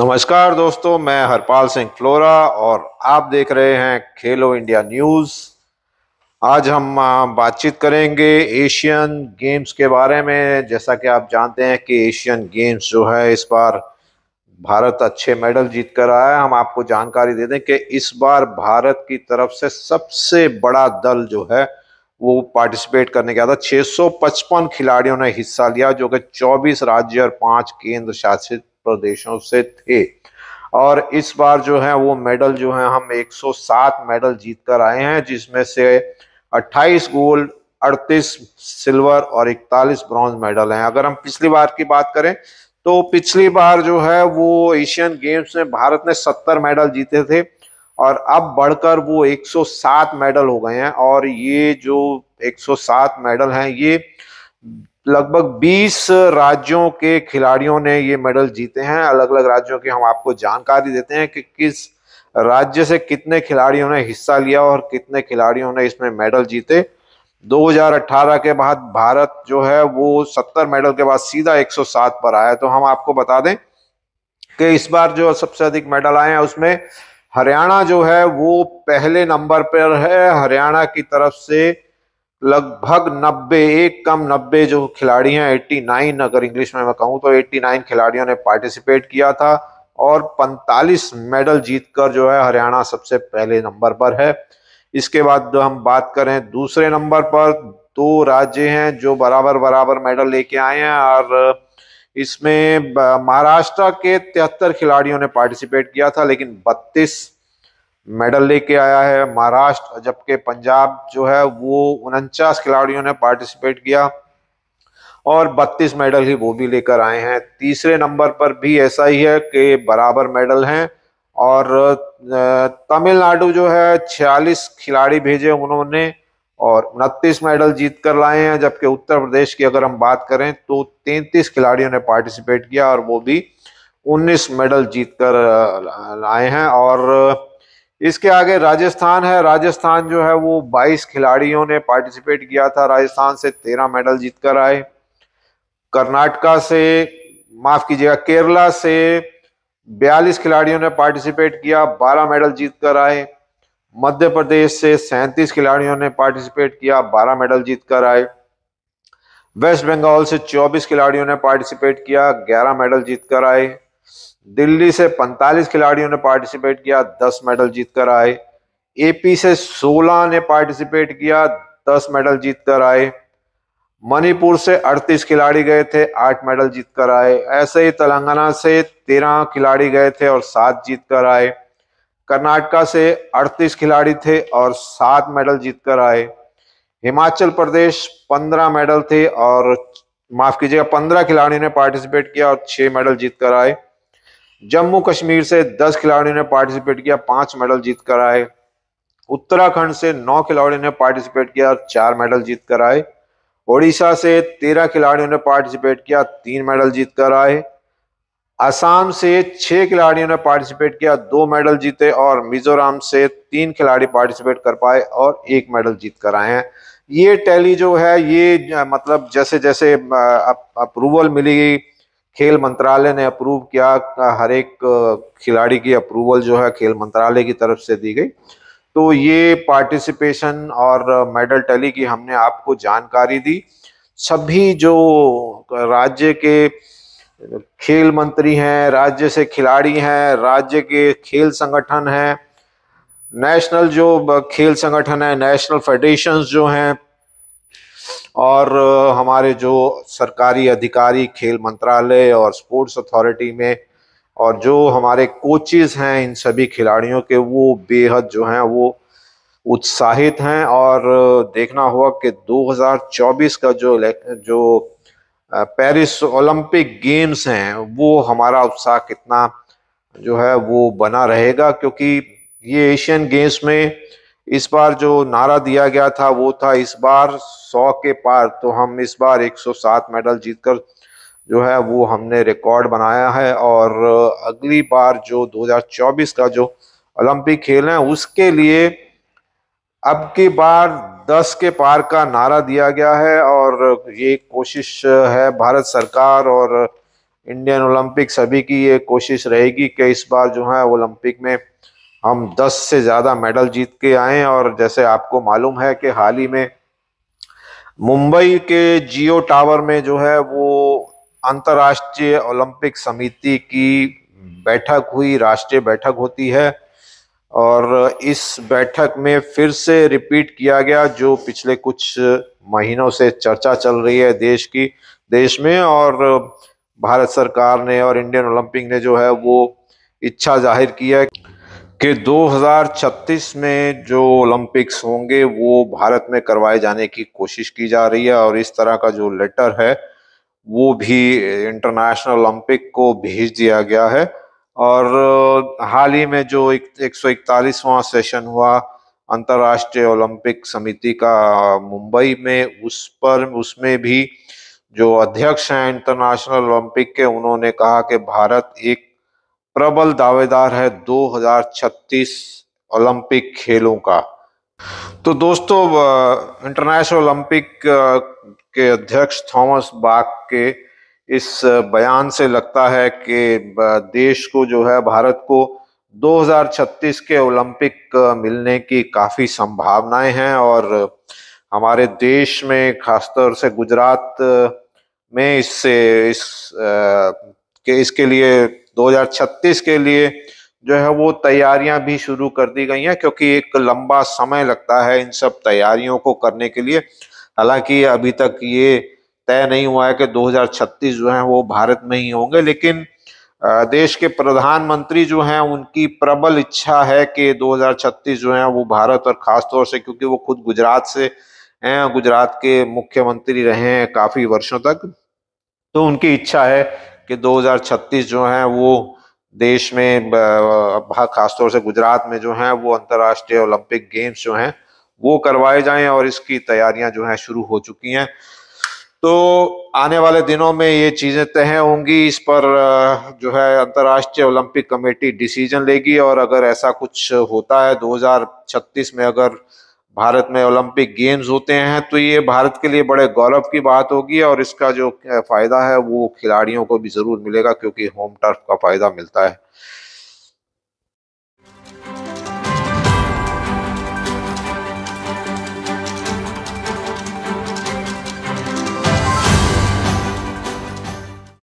नमस्कार दोस्तों मैं हरपाल सिंह फ्लोरा और आप देख रहे हैं खेलो इंडिया न्यूज़ आज हम बातचीत करेंगे एशियन गेम्स के बारे में जैसा कि आप जानते हैं कि एशियन गेम्स जो है इस बार भारत अच्छे मेडल जीत कर आया है हम आपको जानकारी दे दें कि इस बार भारत की तरफ से सबसे बड़ा दल जो है वो पार्टिसिपेट करने गया था 655 खिलाड़ियों ने हिस्सा लिया जो कि 24 राज्य और पांच केंद्र शासित प्रदेशों से थे और इस बार जो है वो मेडल जो है हम 107 मेडल जीत कर आए हैं जिसमें से 28 गोल्ड 38 सिल्वर और 41 ब्रॉन्ज मेडल हैं अगर हम पिछली बार की बात करें तो पिछली बार जो है वो एशियन गेम्स में भारत ने 70 मेडल जीते थे और अब बढ़कर वो 107 मेडल हो गए हैं और ये जो 107 मेडल हैं ये लगभग 20 राज्यों के खिलाड़ियों ने ये मेडल जीते हैं अलग अलग राज्यों की हम आपको जानकारी देते हैं कि किस राज्य से कितने खिलाड़ियों ने हिस्सा लिया और कितने खिलाड़ियों ने इसमें मेडल जीते 2018 के बाद भारत जो है वो 70 मेडल के बाद सीधा 107 पर आया तो हम आपको बता दें कि इस बार जो सबसे अधिक मेडल आए हैं उसमें हरियाणा जो है वो पहले नंबर पर है हरियाणा की तरफ से लगभग नब्बे एक कम नब्बे जो खिलाड़ी हैं एट्टी नाइन अगर इंग्लिश में मैं कहूँ तो एट्टी नाइन खिलाड़ियों ने पार्टिसिपेट किया था और पैंतालीस मेडल जीतकर जो है हरियाणा सबसे पहले नंबर पर है इसके बाद जो हम बात करें दूसरे नंबर पर दो राज्य हैं जो बराबर बराबर मेडल लेके आए हैं और इसमें महाराष्ट्र के तिहत्तर खिलाड़ियों ने पार्टिसिपेट किया था लेकिन बत्तीस मेडल लेके आया है महाराष्ट्र जबकि पंजाब जो है वो उनचास खिलाड़ियों ने पार्टिसिपेट किया और 32 मेडल ही वो भी लेकर आए हैं तीसरे नंबर पर भी ऐसा ही है कि बराबर मेडल हैं और तमिलनाडु जो है 46 खिलाड़ी भेजे उन्होंने और उनतीस मेडल जीत कर लाए हैं जबकि उत्तर प्रदेश की अगर हम बात करें तो 33 खिलाड़ियों ने पार्टिसिपेट किया और वो भी 19 मेडल जीत कर लाए हैं और इसके आगे राजस्थान है राजस्थान जो है वो 22 खिलाड़ियों ने पार्टिसिपेट किया था राजस्थान से 13 मेडल जीतकर आए कर्नाटका से माफ कीजिएगा केरला से 42 खिलाड़ियों ने पार्टिसिपेट किया 12 मेडल जीतकर आए मध्य प्रदेश से सैंतीस खिलाड़ियों ने पार्टिसिपेट किया 12 मेडल जीतकर आए वेस्ट बंगाल से 24 खिलाड़ियों ने पार्टिसिपेट किया 11 मेडल जीतकर आए दिल्ली से 45 खिलाड़ियों ने पार्टिसिपेट किया 10 मेडल जीतकर आए एपी से 16 ने पार्टिसिपेट किया 10 मेडल जीतकर आए मणिपुर से 38 खिलाड़ी गए थे 8 मेडल जीतकर आए ऐसे ही तेलंगाना से 13 खिलाड़ी गए थे और 7 जीतकर आए कर्नाटका से 38 खिलाड़ी थे और 7 मेडल जीतकर आए हिमाचल प्रदेश 15 मेडल थे और माफ कीजिएगा 15 खिलाड़ी ने पार्टिसिपेट किया और 6 मेडल जीतकर आए जम्मू कश्मीर से 10 खिलाड़ियों ने पार्टिसिपेट किया पांच मेडल जीत कर आए उत्तराखंड से नौ खिलाड़ियों ने पार्टिसिपेट किया चार मेडल जीत कर आए ओडिशा से तेरह खिलाड़ियों ने पार्टिसिपेट किया तीन मेडल जीत कर आए असम से छह खिलाड़ियों ने पार्टिसिपेट किया दो मेडल जीते और मिजोरम से तीन खिलाड़ी पार्टिसिपेट कर पाए और एक मेडल जीत कर आए हैं ये टैली जो है ये मतलब जैसे जैसे अप्रूवल मिली खेल मंत्रालय ने अप्रूव किया हर एक खिलाड़ी की अप्रूवल जो है खेल मंत्रालय की तरफ से दी गई तो ये पार्टिसिपेशन और मेडल टैली की हमने आपको जानकारी दी सभी जो राज्य के खेल मंत्री हैं राज्य से खिलाड़ी हैं राज्य के खेल संगठन हैं नेशनल जो खेल संगठन है नेशनल फेडरेशन जो हैं और हमारे जो सरकारी अधिकारी खेल मंत्रालय और स्पोर्ट्स अथॉरिटी में और जो हमारे कोचेज हैं इन सभी खिलाड़ियों के वो बेहद जो हैं वो उत्साहित हैं और देखना होगा कि 2024 का जो जो पेरिस ओलंपिक गेम्स हैं वो हमारा उत्साह कितना जो है वो बना रहेगा क्योंकि ये एशियन गेम्स में इस बार जो नारा दिया गया था वो था इस बार 100 के पार तो हम इस बार 107 मेडल जीतकर जो है वो हमने रिकॉर्ड बनाया है और अगली बार जो 2024 का जो ओलंपिक खेल है उसके लिए अब की बार 10 के पार का नारा दिया गया है और ये कोशिश है भारत सरकार और इंडियन ओलंपिक सभी की ये कोशिश रहेगी कि इस बार जो है ओलंपिक में हम 10 से ज़्यादा मेडल जीत के आए और जैसे आपको मालूम है कि हाल ही में मुंबई के जियो टावर में जो है वो अंतर्राष्ट्रीय ओलंपिक समिति की बैठक हुई राष्ट्रीय बैठक होती है और इस बैठक में फिर से रिपीट किया गया जो पिछले कुछ महीनों से चर्चा चल रही है देश की देश में और भारत सरकार ने और इंडियन ओलंपिक ने जो है वो इच्छा जाहिर की है कि 2036 में जो ओलंपिक्स होंगे वो भारत में करवाए जाने की कोशिश की जा रही है और इस तरह का जो लेटर है वो भी इंटरनेशनल ओलंपिक को भेज दिया गया है और हाल ही में जो एक सौ इकतालीसवां सेशन हुआ अंतर्राष्ट्रीय ओलंपिक समिति का मुंबई में उस पर उसमें भी जो अध्यक्ष हैं इंटरनेशनल ओलंपिक के उन्होंने कहा कि भारत एक प्रबल दावेदार है 2036 ओलंपिक खेलों का तो दोस्तों इंटरनेशनल ओलंपिक के अध्यक्ष थॉमस बाग के इस बयान से लगता है कि देश को जो है भारत को 2036 के ओलंपिक मिलने की काफ़ी संभावनाएं हैं और हमारे देश में खासतौर से गुजरात में इससे इस के इसके लिए 2036 के लिए जो है वो तैयारियां भी शुरू कर दी गई हैं क्योंकि एक लंबा समय लगता है इन सब तैयारियों को करने के लिए हालांकि अभी तक ये तय नहीं हुआ है कि 2036 जो है वो भारत में ही होंगे लेकिन देश के प्रधानमंत्री जो हैं उनकी प्रबल इच्छा है कि 2036 जो है वो भारत और ख़ासतौर से क्योंकि वो खुद गुजरात से हैं गुजरात के मुख्यमंत्री रहे हैं काफ़ी वर्षों तक तो उनकी इच्छा है कि 2036 जो है वो देश में खासतौर से गुजरात में जो है वो अंतर्राष्ट्रीय ओलंपिक गेम्स जो हैं वो करवाए जाएं और इसकी तैयारियां जो हैं शुरू हो चुकी हैं तो आने वाले दिनों में ये चीज़ें तय होंगी इस पर जो है अंतर्राष्ट्रीय ओलंपिक कमेटी डिसीजन लेगी और अगर ऐसा कुछ होता है 2036 में अगर भारत में ओलंपिक गेम्स होते हैं तो ये भारत के लिए बड़े गौरव की बात होगी और इसका जो फ़ायदा है वो खिलाड़ियों को भी ज़रूर मिलेगा क्योंकि होम टर्फ का फ़ायदा मिलता है